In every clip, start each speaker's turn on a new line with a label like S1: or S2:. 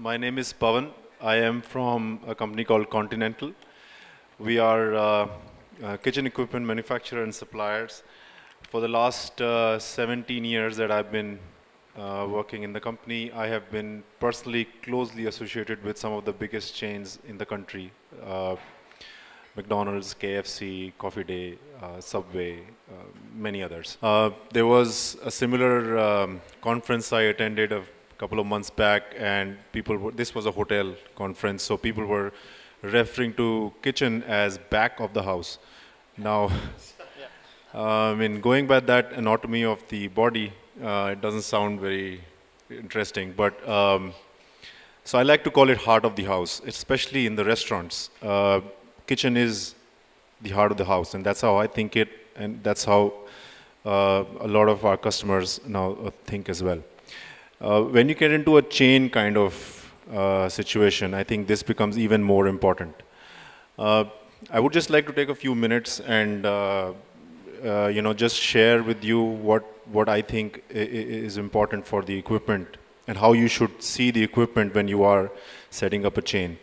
S1: My name is Pavan. I am from a company called Continental. We are uh, uh, kitchen equipment manufacturer and suppliers. For the last uh, 17 years that I've been uh, working in the company, I have been personally closely associated with some of the biggest chains in the country. Uh, McDonald's, KFC, Coffee Day, uh, Subway, uh, many others. Uh, there was a similar um, conference I attended of couple of months back, and people were, this was a hotel conference, so people were referring to kitchen as back of the house. Now, uh, I mean, going by that anatomy of the body, uh, it doesn't sound very interesting, but um, so I like to call it heart of the house, especially in the restaurants. Uh, kitchen is the heart of the house, and that's how I think it, and that's how uh, a lot of our customers now uh, think as well. Uh, when you get into a chain kind of uh, situation, I think this becomes even more important. Uh, I would just like to take a few minutes and uh, uh, you know just share with you what what I think is important for the equipment and how you should see the equipment when you are setting up a chain.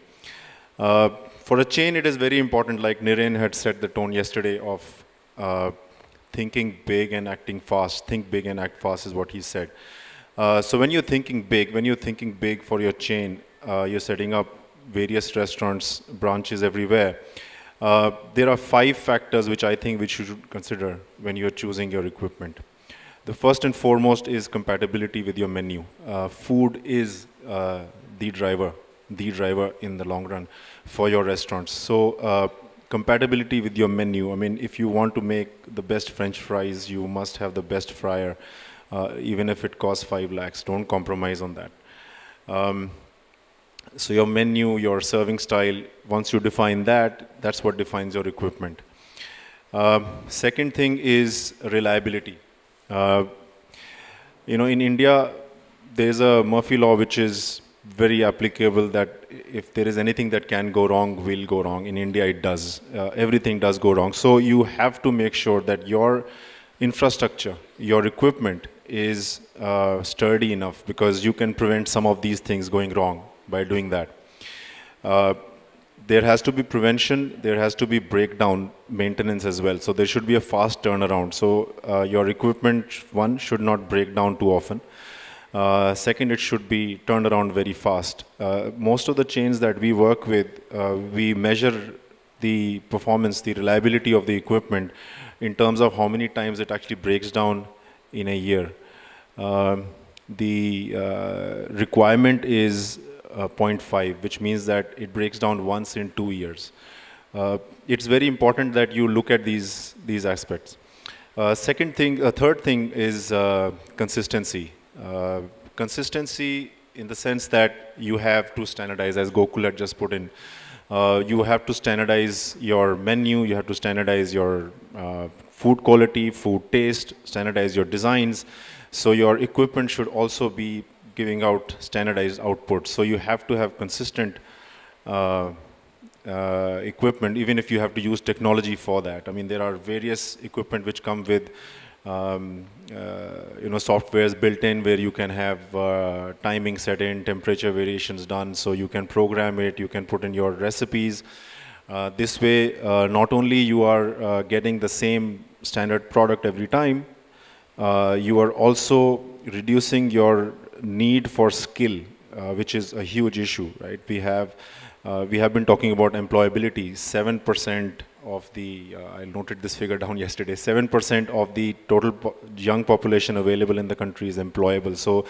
S1: Uh, for a chain, it is very important, like Niren had set the tone yesterday of thinking big and acting fast. Think big and act fast is what he said. Uh, so when you're thinking big, when you're thinking big for your chain, uh, you're setting up various restaurants, branches everywhere. Uh, there are five factors which I think which you should consider when you're choosing your equipment. The first and foremost is compatibility with your menu. Uh, food is uh, the driver, the driver in the long run for your restaurants. So compatibility with your menu. I mean, if you want to make the best French fries, you must have the best fryer. Uh, even if it costs 5 lakhs. Don't compromise on that. Um, so your menu, your serving style, once you define that, that's what defines your equipment. Uh, second thing is reliability. Uh, you know, in India, there's a Murphy law which is very applicable that if there is anything that can go wrong, will go wrong. In India, it does. Uh, everything does go wrong. So you have to make sure that your infrastructure, your equipment is uh, sturdy enough because you can prevent some of these things going wrong by doing that. Uh, there has to be prevention, there has to be breakdown maintenance as well. So there should be a fast turnaround. So uh, your equipment, one, should not break down too often. Uh, second, it should be turned around very fast. Uh, most of the chains that we work with, uh, we measure the performance, the reliability of the equipment in terms of how many times it actually breaks down, in a year. Um, the uh, requirement is uh, 0.5, which means that it breaks down once in two years. Uh, it's very important that you look at these, these aspects. Uh, second thing, uh, third thing is uh, consistency. Uh, consistency in the sense that you have to standardize, as Gokul had just put in, you have to standardize your menu, you have to standardize your food quality, food taste, standardize your designs. So your equipment should also be giving out standardized output. So you have to have consistent uh, uh, equipment, even if you have to use technology for that. I mean, there are various equipment which come with um, uh, you know, softwares built in where you can have uh, timing set in, temperature variations done, so you can program it, you can put in your recipes. Uh, this way, uh, not only you are uh, getting the same standard product every time, uh, you are also reducing your need for skill, uh, which is a huge issue, right? We have, uh, we have been talking about employability. 7% of the, I noted this figure down yesterday, 7% of the total po young population available in the country is employable. So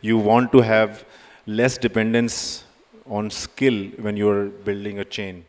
S1: you want to have less dependence on skill when you're building a chain.